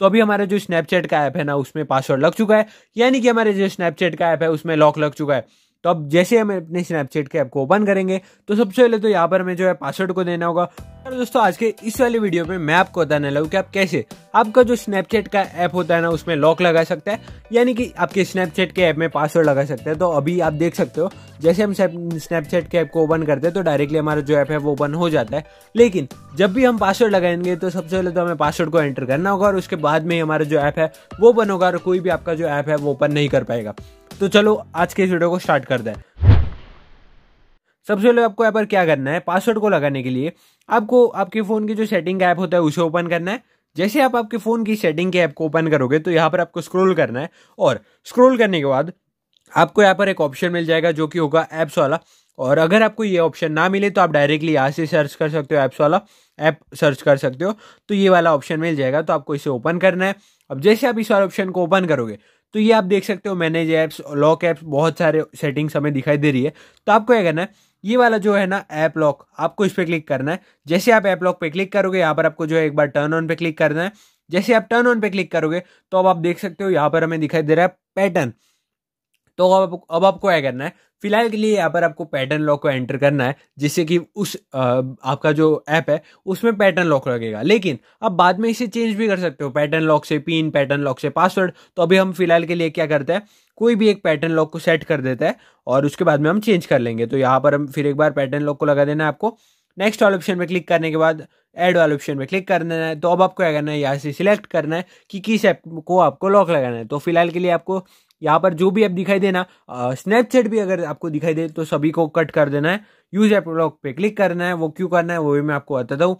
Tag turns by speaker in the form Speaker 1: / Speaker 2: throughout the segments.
Speaker 1: तो अभी हमारा जो स्नैपचैट का ऐप है ना उसमें पासवर्ड लग चुका है यानी कि हमारे जो स्नैपचैट का ऐप है उसमें लॉक लग चुका है तो अब जैसे हम अपने स्नैपचैट के ऐप को ओपन करेंगे तो सबसे पहले तो यहाँ पर हमें जो है पासवर्ड को देना होगा और दोस्तों आज के इस वाले वीडियो में मैं आपको बताने लगा कि आप कैसे आपका जो स्नैपचैट का ऐप होता है ना उसमें लॉक लगा सकते हैं यानी कि आपके स्नैपचैट के ऐप में पासवर्ड लगा सकते हैं तो अभी आप देख सकते हो जैसे हम स्नैपचैट के ऐप को ओपन करते हैं तो डायरेक्टली हमारा जो ऐप है वो ओपन हो जाता है लेकिन जब भी हम पासवर्ड लगाएंगे तो सबसे पहले तो हमें पासवर्ड को एंटर करना होगा और उसके बाद में हमारा जो ऐप है वो ओपन होगा और कोई भी आपका जो ऐप है वो ओपन नहीं कर पाएगा तो चलो आज के इस वीडियो को स्टार्ट कर दें सबसे पहले आपको यहाँ पर क्या करना है पासवर्ड को लगाने के लिए आपको आपके फ़ोन की जो सेटिंग ऐप होता है उसे ओपन करना है जैसे आप आपके फ़ोन की सेटिंग के ऐप को ओपन करोगे तो यहाँ पर आपको स्क्रोल करना है और स्क्रोल करने के बाद आपको यहाँ पर एक ऑप्शन मिल जाएगा जो कि होगा ऐप्स वाला और अगर आपको ये ऑप्शन ना मिले तो आप डायरेक्टली यहाँ से सर्च कर सकते हो ऐप्स वाला ऐप सर्च कर सकते हो तो ये वाला ऑप्शन मिल जाएगा तो आपको इसे ओपन करना है अब जैसे आप इस वाले ऑप्शन को ओपन करोगे तो ये आप देख सकते हो मैनेज ऐप्स लॉक ऐप्स बहुत सारे सेटिंग्स हमें दिखाई दे रही है तो आपको क्या करना है ये वाला जो है ना ऐप लॉक आपको इस पर क्लिक करना है जैसे आप ऐप लॉक पे क्लिक करोगे यहाँ पर आपको जो है एक बार टर्न ऑन पे क्लिक करना है जैसे आप टर्न ऑन पे क्लिक करोगे तो अब आप देख सकते हो यहाँ पर हमें दिखाई दे रहा है पैटर्न तो अब अब आपको क्या करना है फिलहाल के लिए यहाँ पर आपको पैटर्न लॉक को एंटर करना है जिससे कि उस आपका जो ऐप है उसमें पैटर्न लॉक लगेगा लेकिन आप बाद में इसे चेंज भी कर सकते हो पैटर्न लॉक से पिन पैटर्न लॉक से पासवर्ड तो अभी हम फिलहाल के लिए क्या करते हैं कोई भी एक पैटर्न लॉक को सेट कर देता है और उसके बाद में हम चेंज कर लेंगे तो यहाँ पर हम फिर एक बार पैटर्न लॉक को लगा देना है आपको नेक्स्ट वाले ऑप्शन में क्लिक करने के बाद एड वाले ऑप्शन में क्लिक कर देना है तो अब आपको क्या करना है यहाँ से सिलेक्ट करना है कि किस ऐप को आपको लॉक लगाना है तो फिलहाल के लिए आपको यहाँ पर जो भी ऐप दिखाई देना स्नैपचैट भी अगर आपको दिखाई दे तो सभी को कट कर देना है यूज ऐप लॉक पे क्लिक करना है वो क्यों करना है वो भी मैं आपको बताता हूँ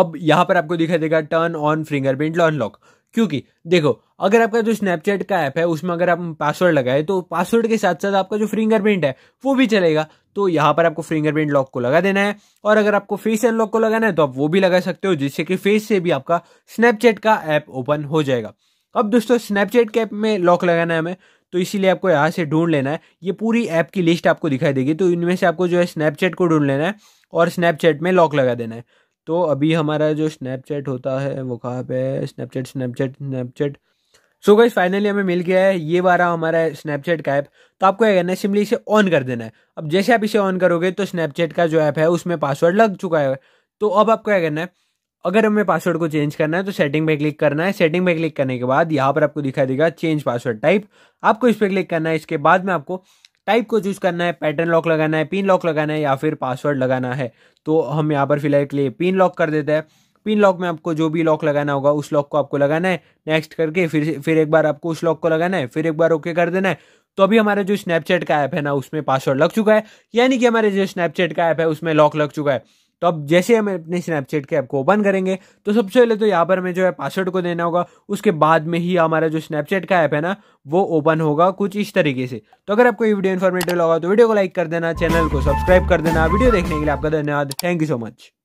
Speaker 1: अब यहाँ पर आपको दिखाई देगा टर्न ऑन फिंगरप्रिंट अनलॉक क्योंकि देखो अगर आपका जो स्नैपचैट का ऐप है उसमें अगर आप पासवर्ड लगाए तो पासवर्ड के साथ साथ आपका जो फिंगरप्रिंट है वो भी चलेगा तो यहाँ पर आपको फिंगरप्रिंट लॉक को लगा देना है और अगर आपको फेस अनलॉक को लगाना है तो आप वो भी लगा सकते हो जिससे कि फेस से भी आपका स्नैपचैट का ऐप ओपन हो जाएगा अब दोस्तों स्नैपचैट के ऐप में लॉक लगाना है हमें तो इसीलिए आपको यहाँ से ढूंढ लेना है ये पूरी ऐप की लिस्ट आपको दिखाई देगी तो इनमें से आपको जो है स्नैपचैट को ढूंढ लेना है और स्नैपचैट में लॉक लगा देना है तो अभी हमारा जो स्नैपचैट होता है वो कहाँ पे है स्नैपचैट स्नैपचैट स्नैपचैट सो गई फाइनली हमें मिल गया है ये बारा हमारा स्नैपचैट का ऐप तो आपको क्या करना है सिंपली इसे ऑन कर देना है अब जैसे आप इसे ऑन करोगे तो स्नैपचैट का जो ऐप है उसमें पासवर्ड लग चुका है तो अब आपको क्या करना है अगर हमें पासवर्ड को चेंज करना है तो सेटिंग पे क्लिक करना है सेटिंग पे क्लिक करने के बाद यहाँ पर आपको दिखाई देगा चेंज पासवर्ड टाइप आपको इस पर क्लिक करना है इसके बाद में आपको टाइप को चूज करना है पैटर्न लॉक लगाना है पिन लॉक लगाना है या फिर पासवर्ड लगाना है तो हम यहाँ पर फिलहाल के लिए पिन लॉक कर देते हैं पिन लॉक में आपको जो भी लॉक लगाना होगा उस लॉक को आपको लगाना है नेक्स्ट करके फिर फिर एक बार आपको उस लॉक को लगाना है फिर एक बार ओके कर देना है तो अभी हमारा जो स्नैपचैट का ऐप है ना उसमें पासवर्ड लग चुका है यानी कि हमारे जो स्नैपचैट का ऐप है उसमें लॉक लग चुका है तो अब जैसे हम अपने स्नैपचैट के ऐप को ओपन करेंगे तो सबसे पहले तो यहाँ पर हमें जो है पासवर्ड को देना होगा उसके बाद में ही हमारा जो स्नैपचैट का ऐप है ना वो ओपन होगा कुछ इस तरीके से तो अगर आपको ये वीडियो इन्फॉर्मेटिव लगा तो वीडियो को लाइक कर देना चैनल को सब्सक्राइब कर देना वीडियो देखने के लिए आपका धन्यवाद थैंक यू सो मच